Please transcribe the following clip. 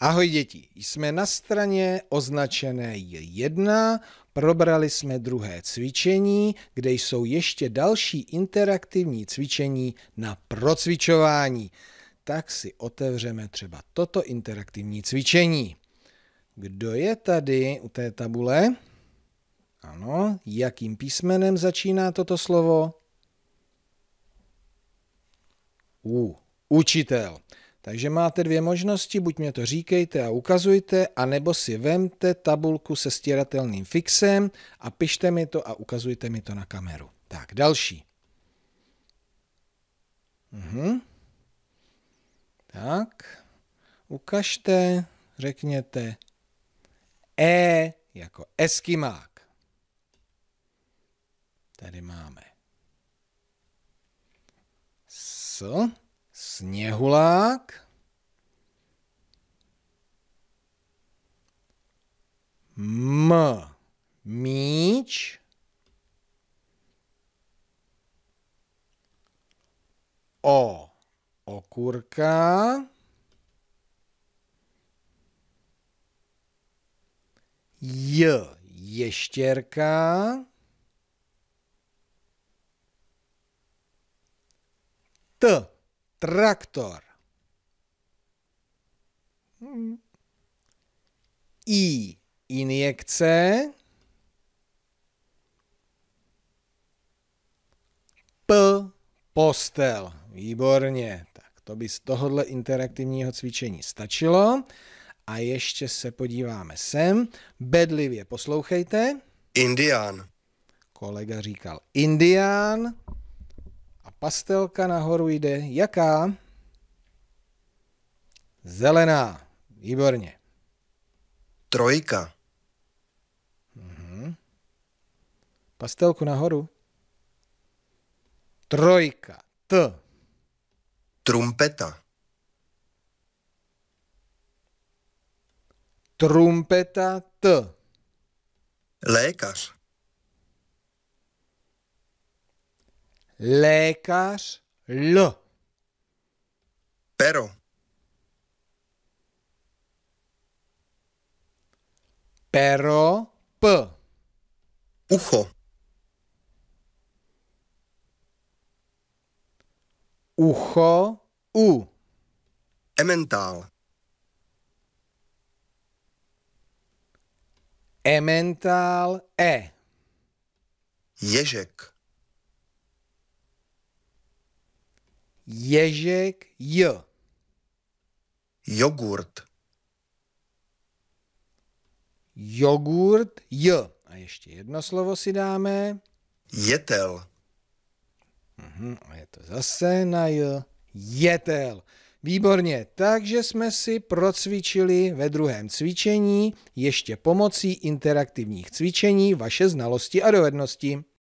Ahoj děti, jsme na straně označené 1, probrali jsme druhé cvičení, kde jsou ještě další interaktivní cvičení na procvičování. Tak si otevřeme třeba toto interaktivní cvičení. Kdo je tady u té tabule? Ano, jakým písmenem začíná toto slovo? U. Učitel. Takže máte dvě možnosti, buď mě to říkejte a ukazujte, anebo si vemte tabulku se stíratelným fixem a pište mi to a ukazujte mi to na kameru. Tak, další. Mhm. Tak, ukažte, řekněte E jako eskimák. Tady máme S Sněhulák. M. Míč. O. Okurka. J. Ještěrka. T Traktor. I injekce. P postel. Výborně. Tak to by z tohohle interaktivního cvičení stačilo. A ještě se podíváme sem. Bedlivě poslouchejte. Indian. Kolega říkal Indian pastelka nahoru jde jaká? Zelená. Výborně. Trojka. Mhm. Pastelku nahoru. Trojka. T. Trumpeta. Trumpeta T. Lékař. Lékař L. Pero. Pero P. Ucho. Ucho U. Ementál. Ementál E. Ježek. Ježek J. Jogurt. Jogurt J. A ještě jedno slovo si dáme. Jetel. Uhum, a je to zase na J. Jetel. Výborně, takže jsme si procvičili ve druhém cvičení ještě pomocí interaktivních cvičení vaše znalosti a dovednosti.